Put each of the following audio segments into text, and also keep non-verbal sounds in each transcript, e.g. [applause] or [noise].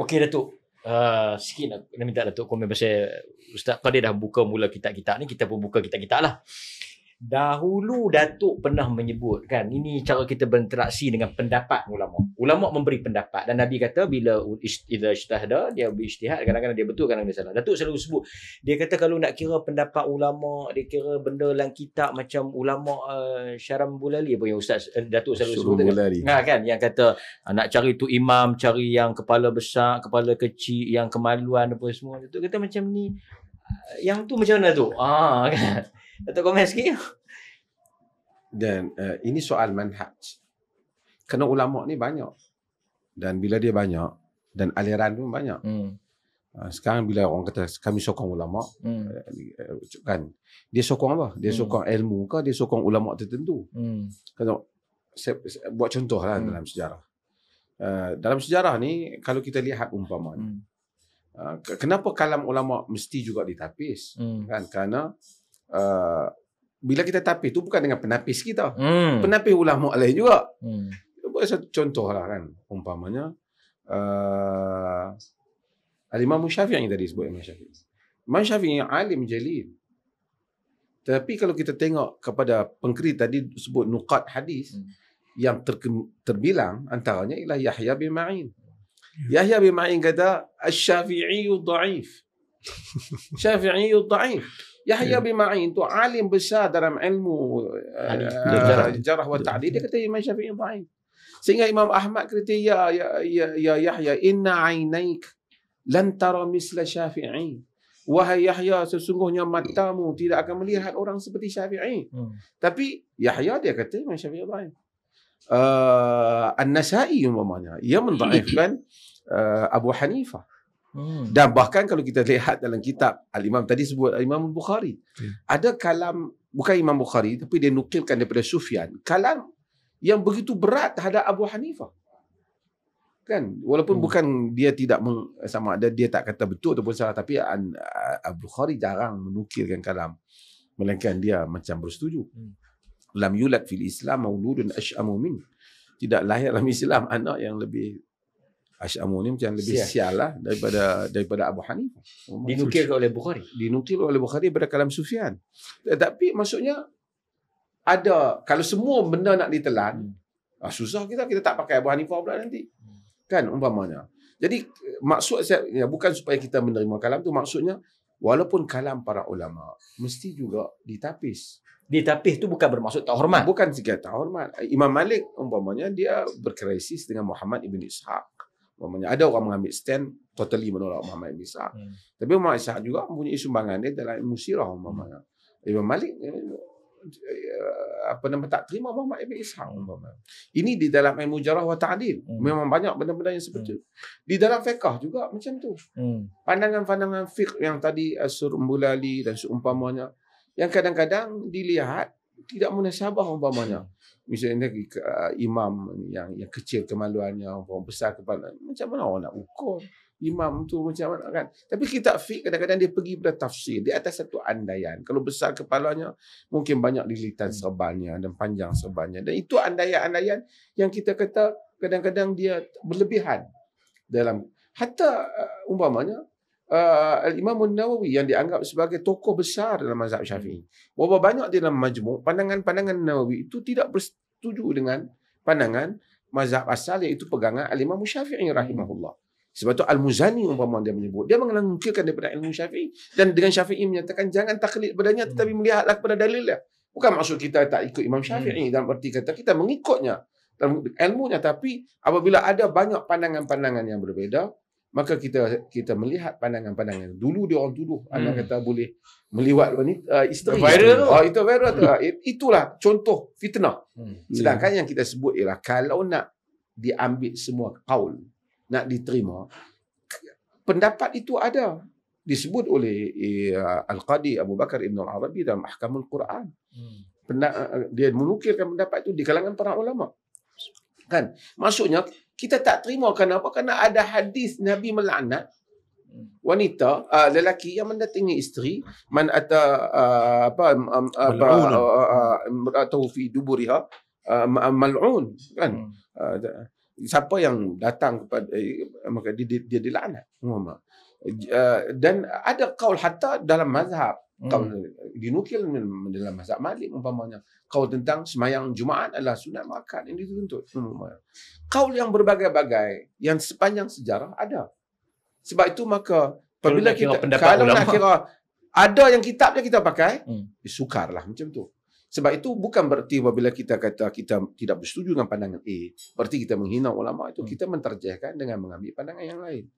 Okey Datuk. Uh, sikit nak, nak minta Datuk komen pasal Ustaz Qadir dah buka mula kitab-kitab ni. Kita pun buka kitab-kitab lah. Dahulu Datuk pernah menyebut kan ini cara kita berinteraksi dengan pendapat ulama. Ulama memberi pendapat dan Nabi kata bila idza ijtahada dia berijtihad kadang-kadang dia betul kadang-kadang dia salah. Datuk selalu sebut dia kata kalau nak kira pendapat ulama, dia kira benda dalam kitab macam ulama uh, eh, Syaram Bulali apa yang ustaz uh, Datuk selalu Syurum sebut Bulali. Ha, kan yang kata eh, nak cari tu imam, cari yang kepala besar, kepala kecil, yang kemaluan apa semua. Datuk kata macam ni yang tu macam mana tu? Ah [laughs] kan. Datuk komen sikit. Dan uh, ini soal manhaj. Kena ulama ni banyak. Dan bila dia banyak dan aliran pun banyak. Hmm. Ah, sekarang bila orang kata kami sokong ulama hmm. Eh, eh, kan dia sokong apa dia hmm. sokong ilmu ke dia sokong ulama tertentu hmm. kalau saya, saya buat contohlah hmm. dalam sejarah uh, dalam sejarah ni kalau kita lihat umpamanya hmm. uh, kenapa kalam ulama mesti juga ditapis hmm. kan kerana uh, bila kita tapis tu bukan dengan penapis kita. Hmm. Penapis ulama lain juga. Hmm. Buat satu contoh lah kan. Umpamanya. Uh, ah, Al-Imam Musyafi yang tadi sebut Imam Syafi. Imam Syafi yang alim jalil. Tapi kalau kita tengok kepada pengkrit tadi sebut nukat hadis. Hmm. Yang ter- terbilang antaranya ialah Yahya bin Ma'in. Ya. Yahya bin Ma'in kata. Al-Syafi'i da'if. [laughs] Syafi'i da'if. Yahya yeah. bin Ma'in tu alim besar dalam ilmu uh, jarah wa ta'dil dia ya. kata Imam Syafi'i dhaif. Sehingga Imam Ahmad kata ya ya ya, ya Yahya inna ainaik lan tara misla Syafi'i. Wahai Yahya sesungguhnya matamu tidak akan melihat orang seperti Syafi'i. Hmm. Tapi Yahya dia kata Imam Syafi'i dhaif. Uh, eh, An-Nasa'i umpamanya ia mendhaifkan uh, Abu Hanifah. Hmm. Dan bahkan kalau kita lihat dalam kitab Al-Imam tadi sebut Al-Imam Bukhari. Yeah. Ada kalam bukan Imam Bukhari tapi dia nukilkan daripada Sufyan, kalam yang begitu berat terhadap Abu Hanifah. Kan? Walaupun hmm. bukan dia tidak sama ada dia tak kata betul ataupun salah tapi Abu Bukhari jarang menukilkan kalam melainkan dia macam bersetuju. Hmm. Lam yulad fil Islam mauludun asyamu min. Tidak lahir dalam Islam [laughs] anak yang lebih Asyamuni ni macam lebih sial. sial lah daripada daripada Abu Hanifah. Dinukil oleh Bukhari. Dinukil oleh Bukhari pada kalam Sufyan. Tetapi eh, maksudnya ada kalau semua benda nak ditelan hmm. ah, susah kita kita tak pakai Abu Hanifah pula nanti. Hmm. Kan umpamanya. Jadi maksud saya ya, bukan supaya kita menerima kalam tu maksudnya walaupun kalam para ulama mesti juga ditapis. Ditapis tu bukan bermaksud tak hormat. Bukan sikit tak hormat. Imam Malik umpamanya dia berkrisis dengan Muhammad ibn Ishaq. Umumnya ada orang mengambil stand totally menolak Muhammad bin Ishaq. Hmm. Tapi Muhammad bin Ishaq juga mempunyai sumbangan dia dalam musirah umumnya. Hmm. Imam Malik eh, eh, apa nama tak terima Muhammad bin Ishaq hmm. umumnya. Ini di dalam ilmu jarah wa ta'dil. Hmm. Memang banyak benda-benda yang seperti hmm. Di dalam fiqh juga macam tu. Hmm. Pandangan-pandangan fiqh yang tadi asur mulali dan seumpamanya yang kadang-kadang dilihat tidak munasabah umpamanya. Misalnya uh, imam yang yang kecil kemaluannya, orang besar kepala, macam mana orang nak ukur? Imam tu macam mana kan? Tapi kita fik kadang-kadang dia pergi pada tafsir. Di atas satu andaian. Kalau besar kepalanya, mungkin banyak lilitan hmm. serbannya dan panjang serbannya. Dan itu andaian-andaian yang kita kata kadang-kadang dia berlebihan. Dalam, hatta uh, umpamanya, uh, Al-Imam Nawawi yang dianggap sebagai tokoh besar dalam mazhab hmm. Syafi'i. Berapa banyak di dalam majmuk, pandangan-pandangan Nawawi itu tidak bersetuju dengan pandangan mazhab asal iaitu pegangan Al-Imam Syafi'i hmm. rahimahullah. Sebab itu Al-Muzani umpama dia menyebut. Dia mengelangkirkan daripada ilmu Syafi'i. Dan dengan Syafi'i menyatakan jangan taklid padanya tetapi hmm. melihatlah kepada dalilnya. Bukan maksud kita tak ikut Imam Syafi'i. Dalam arti kata kita mengikutnya. Dalam ilmunya. Tapi apabila ada banyak pandangan-pandangan yang berbeza maka kita kita melihat pandangan-pandangan dulu dia orang tuduh hmm. anak kata boleh meliwat wanita uh, isteri viral tu oh, itu viral tu ah, itulah contoh fitnah hmm. sedangkan hmm. yang kita sebut ialah kalau nak diambil semua kaul nak diterima pendapat itu ada disebut oleh uh, al-qadi Abu Bakar Ibn arabi dalam Ahkamul Quran hmm. Eh, dia menukirkan pendapat itu di kalangan para ulama kan maksudnya kita tak terima kenapa? Kerana ada hadis Nabi melaknat hmm. wanita uh, lelaki yang mendatangi isteri man ata uh, apa um, apa atau uh, uh, fi duburiha uh, mal'un kan hmm. uh, siapa yang datang kepada eh, maka dia dia dilaknat umama uh, dan ada kaul hatta dalam mazhab kau hmm. dinukil dalam mazhab Malik umpamanya. Kau tentang semayang Jumaat adalah sunat makan yang dituntut. Hmm. Kau yang berbagai-bagai yang sepanjang sejarah ada. Sebab itu maka apabila kita kalau nak kira ada yang kitabnya kita pakai, hmm. eh, sukarlah macam tu. Sebab itu bukan berarti apabila kita kata kita tidak bersetuju dengan pandangan A, berarti kita menghina ulama itu, hmm. kita menterjahkan dengan mengambil pandangan yang lain.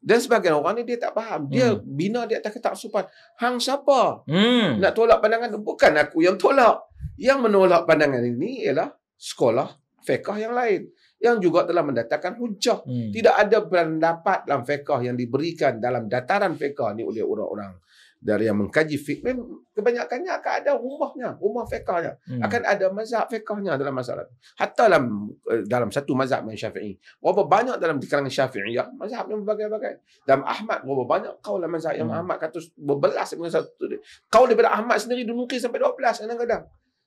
Dan sebagian orang ni dia tak faham. Dia hmm. bina di atas ketaksupan. Hang siapa? Hmm. Nak tolak pandangan tu? Bukan aku yang tolak. Yang menolak pandangan ini ialah sekolah fiqah yang lain. Yang juga telah mendatangkan hujah. Hmm. Tidak ada pendapat dalam fiqah yang diberikan dalam dataran fiqah ni oleh orang-orang dari yang mengkaji fikih kebanyakannya akan ada rumahnya rumah fiqahnya hmm. akan ada mazhab fiqahnya dalam masalah itu hatta dalam eh, dalam satu mazhab yang syafi'i berapa banyak dalam di kalangan syafi'i ya mazhab yang berbagai-bagai dalam ahmad berapa banyak kaul lah mazhab yang hmm. ahmad kata berbelas dengan satu kau daripada ahmad sendiri dulu mungkin sampai 12 kadang-kadang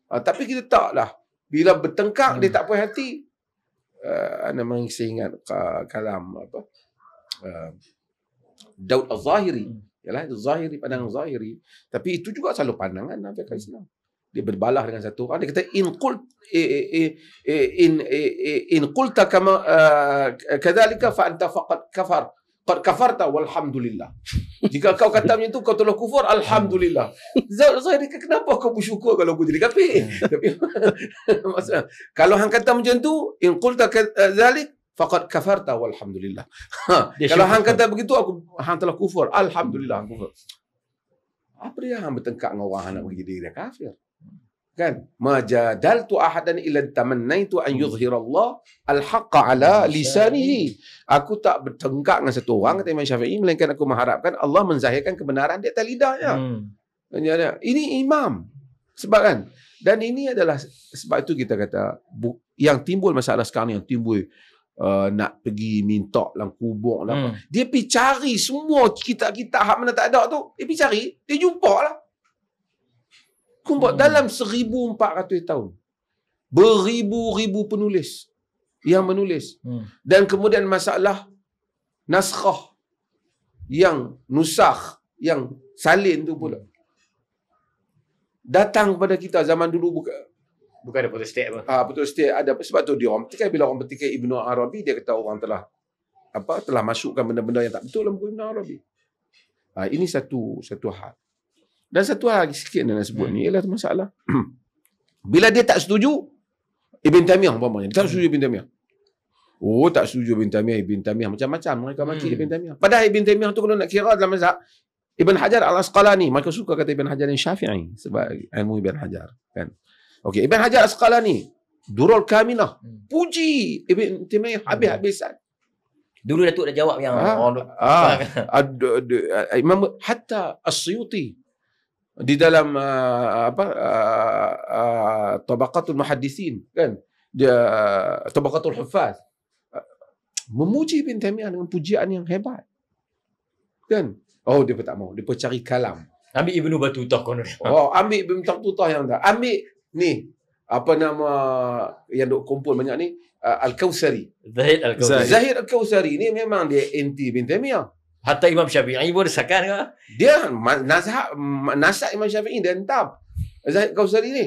uh, tapi kita taklah bila bertengkar hmm. dia tak puas hati uh, ana mengisi ingat ah, kalam apa uh, Daud Az-Zahiri hmm ialah zahiri pandangan hmm. zahiri tapi itu juga selalu pandangan Nabi kan Islam dia berbalah dengan satu orang dia kata in qul in in qulta kama eh, kadzalika fa anta faqad kafar qad ta walhamdulillah jika kau kata macam itu kau telah kufur alhamdulillah zahiri kenapa kau bersyukur kalau aku jadi kafir hmm. [laughs] tapi [laughs] kalau hang kata macam tu in qulta kadzalika eh, faqad kafarta walhamdulillah. [laughs] Ha, kalau hang kata kan? begitu aku hang telah kufur. Alhamdulillah hang kufur. Apa dia hang bertengkak dengan orang hang nak bagi diri dia kafir? Kan? Majadaltu ahadan illa tamannaitu an yuzhira alhaqqa ala lisanihi. Aku tak bertengkak dengan satu orang kata Imam Syafi'i melainkan aku mengharapkan Allah menzahirkan kebenaran di atas lidahnya. Hmm. Ini imam. Sebab kan? Dan ini adalah sebab itu kita kata yang timbul masalah sekarang yang timbul uh, nak pergi minta dalam kubur lah. Hmm. Dia pergi cari semua kitab-kitab hak mana tak ada tu. Dia pergi cari, dia jumpa lah. Kumpul hmm. dalam 1400 tahun. Beribu-ribu penulis yang menulis. Hmm. Dan kemudian masalah naskah yang nusakh yang salin tu pula. Datang kepada kita zaman dulu bukan Bukan ada putus state apa? Ah, putus state ada. Sebab tu dia orang petikai. Bila orang petikai Ibn Arabi, dia kata orang telah apa telah masukkan benda-benda yang tak betul dalam buku Ibn Arabi. Ah, ini satu satu hal. Dan satu hal lagi sikit yang nak sebut hmm. ni ialah masalah. [clears throat] Bila dia tak setuju, Ibn Tamiyah umpamanya. Dia tak setuju Ibn Tamiyah. Oh, tak setuju Ibn Tamiyah, Ibn Tamiyah. Macam-macam mereka maki hmm. Ibn Tamiyah. Padahal Ibn Tamiyah tu kalau nak kira dalam mazhab, Ibn Hajar al-Asqalani. Mereka suka kata Ibn Hajar yang syafi'i. Sebab ilmu Ibn Hajar. Kan? Okey, Ibn Hajar ni, Durul Kaminah. Hmm. Puji Ibn Taimiyah habis-habisan. Hmm. Dulu Datuk dah jawab yang ha? ha. [laughs] Imam hatta As-Suyuti di dalam uh, apa uh, uh, tabaqatul muhaddisin kan dia uh, tabaqatul huffaz uh, memuji Ibn Taimiyah dengan pujian yang hebat kan oh dia pun tak mau dia pun cari kalam ambil Ibnu Batutah kono oh ambil Ibnu Battuta yang dah ambil ni apa nama yang dok kumpul banyak ni uh, Al-Kausari Zahid Al-Kausari Zahid Al-Kausari ni memang dia anti bin Tamiyah hatta Imam Syafi'i pun sakan ke ah. dia nasihat nasihat Imam Syafi'i dia entap Zahid Al-Kausari ni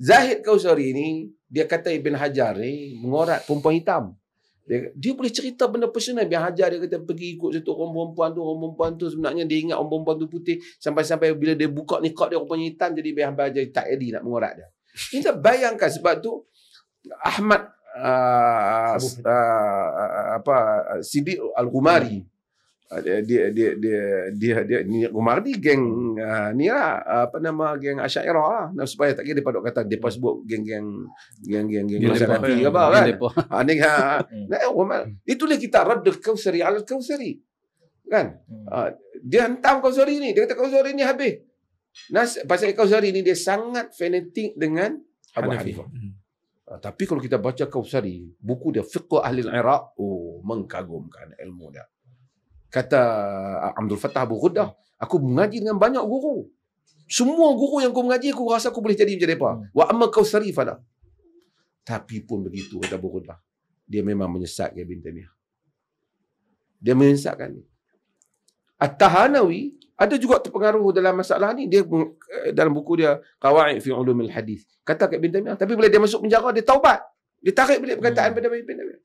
Zahid Al-Kausari ni dia kata Ibn Hajar ni mengorat perempuan hitam dia, dia boleh cerita benda personal Ibn Hajar dia kata pergi ikut satu orang perempuan tu orang perempuan tu sebenarnya dia ingat orang perempuan tu putih sampai-sampai bila dia buka nikah dia rupanya hitam jadi Ibn Hajar tak edi nak mengorak dia kita bayangkan sebab tu Ahmad uh, uh, apa Sidi Al Gumari hmm. dia dia dia dia dia, dia ni Gumardi geng uh, ni lah apa nama geng Asyairah lah nah, supaya tak kira daripada kata depa sebut geng-geng geng-geng geng masa Nabi ke apa kan ha, [laughs] ni ha, nah, Umar, itulah kita radd al-kausari al-kausari kan uh, dia hentam kausari ni dia kata kausari ni habis Nas pasal Kausari ni dia sangat fanatik dengan Abu Hanifah. Hanifah. Hmm. Uh, tapi kalau kita baca Kausari, buku dia Fiqh Ahli Al-Iraq, oh mengkagumkan ilmu dia. Kata ah, Abdul Fattah Abu Ghuddah, aku mengaji dengan banyak guru. Semua guru yang aku mengaji, aku rasa aku boleh jadi macam mereka. Hmm. Wa amma kawsari fala. Tapi pun begitu, kata Abu Ghuddah. Dia memang menyesatkan bin Tamiah. Dia menyesatkan. At-Tahanawi ada juga terpengaruh dalam masalah ni dia eh, dalam buku dia qawaid fi ulumil hadis kata kat bin Damiyah tapi boleh dia masuk penjara dia taubat dia tarik balik perkataan hmm. pada bin Damiyah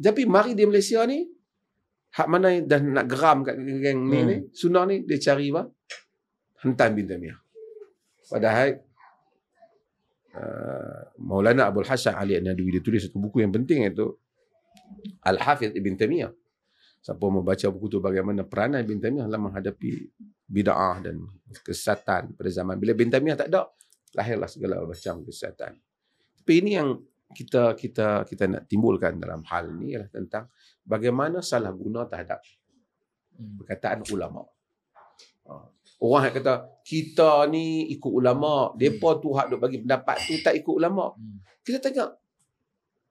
tapi mari di Malaysia ni hak mana yang dah nak geram kat geng ni hmm. ni sunnah ni dia cari apa hentam bin Damiyah padahal uh, Maulana Abdul Hasan Ali An-Nadwi dia tulis satu buku yang penting iaitu Al-Hafiz Ibn Tamiyah siapa membaca buku tu bagaimana peranan bin Tamiyah dalam menghadapi bid'ah dan kesatan pada zaman bila bin Tamiyah tak ada lahirlah segala macam kesatan tapi ini yang kita kita kita nak timbulkan dalam hal ini ialah tentang bagaimana salah guna terhadap hmm. perkataan ulama ha. orang yang kata kita ni ikut ulama depa hmm. tu hak duk bagi pendapat tu tak ikut ulama hmm. kita tengok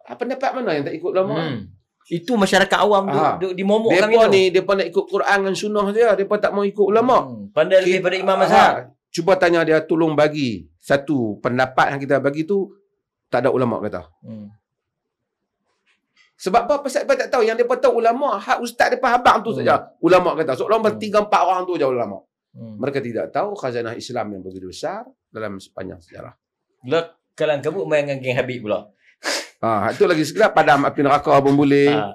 ah, pendapat mana yang tak ikut ulama hmm. Itu masyarakat awam tu di momok orang itu. ni depa nak ikut Quran dan sunnah dia, ya, depa tak mau ikut ulama. Hmm. Pandai lebih pada imam mazhab. Cuba tanya dia tolong bagi satu pendapat yang kita bagi tu tak ada ulama kata. Hmm. Sebab apa pasal depa tak tahu yang depa tahu ulama hak ustaz depa habang tu hmm. saja. Ulama kata. So orang hmm. tiga empat orang tu je ulama. Hmm. Mereka tidak tahu khazanah Islam yang begitu besar dalam sepanjang sejarah. Lek lah, kalang kabut main dengan geng Habib pula. Ah, ha, ha, itu lagi sekejap padam api neraka pun boleh. Ha.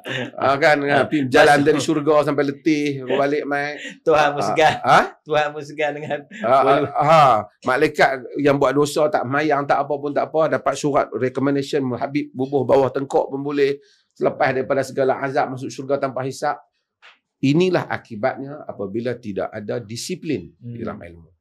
Ah, kan, ha. api jalan dari syurga sampai letih, balik mai. Tuhan pun segan. Ha? Tuhan pun segan dengan. Ha. ha. Malaikat yang buat dosa tak mayang tak apa pun tak apa, dapat surat recommendation Habib bubuh bawah tengkok pun boleh. Selepas daripada segala azab masuk syurga tanpa hisap. Inilah akibatnya apabila tidak ada disiplin hmm. dalam ilmu.